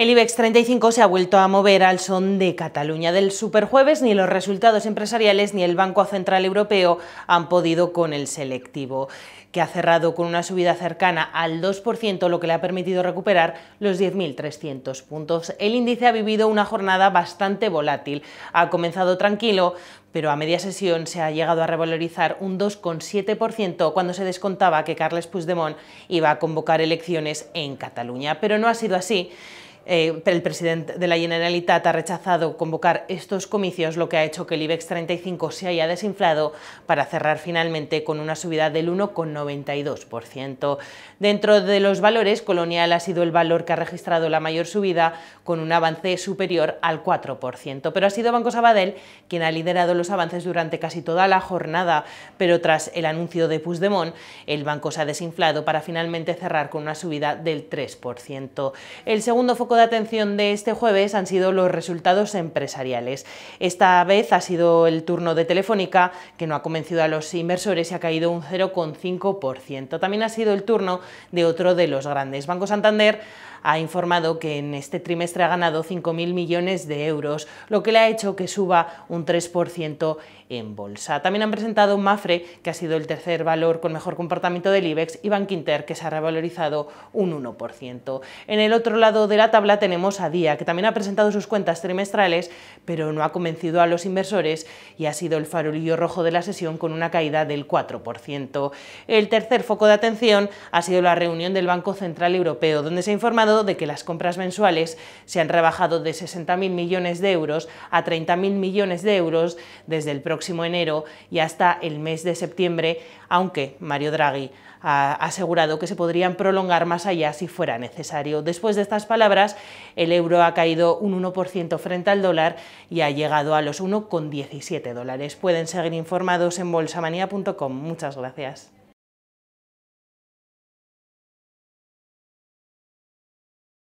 El IBEX 35 se ha vuelto a mover al son de Cataluña del superjueves, ni los resultados empresariales ni el Banco Central Europeo han podido con el selectivo, que ha cerrado con una subida cercana al 2%, lo que le ha permitido recuperar los 10.300 puntos. El índice ha vivido una jornada bastante volátil. Ha comenzado tranquilo, pero a media sesión se ha llegado a revalorizar un 2,7% cuando se descontaba que Carles Puigdemont iba a convocar elecciones en Cataluña, pero no ha sido así eh, el presidente de la Generalitat ha rechazado convocar estos comicios, lo que ha hecho que el IBEX 35 se haya desinflado para cerrar finalmente con una subida del 1,92%. Dentro de los valores, Colonial ha sido el valor que ha registrado la mayor subida, con un avance superior al 4%, pero ha sido Banco Sabadell quien ha liderado los avances durante casi toda la jornada, pero tras el anuncio de Puigdemont, el banco se ha desinflado para finalmente cerrar con una subida del 3%. El segundo foco de atención de este jueves han sido los resultados empresariales. Esta vez ha sido el turno de Telefónica, que no ha convencido a los inversores y ha caído un 0,5%. También ha sido el turno de otro de los grandes. Banco Santander ha informado que en este trimestre ha ganado 5.000 millones de euros, lo que le ha hecho que suba un 3% en bolsa. También han presentado Mafre, que ha sido el tercer valor con mejor comportamiento del IBEX, y Bankinter, que se ha revalorizado un 1%. En el otro lado de la tabla, tabla tenemos a Día, que también ha presentado sus cuentas trimestrales, pero no ha convencido a los inversores y ha sido el farolillo rojo de la sesión con una caída del 4%. El tercer foco de atención ha sido la reunión del Banco Central Europeo, donde se ha informado de que las compras mensuales se han rebajado de 60.000 millones de euros a 30.000 millones de euros desde el próximo enero y hasta el mes de septiembre, aunque Mario Draghi ha asegurado que se podrían prolongar más allá si fuera necesario. Después de estas palabras, el euro ha caído un 1% frente al dólar y ha llegado a los 1,17 dólares. Pueden seguir informados en bolsamanía.com. Muchas gracias.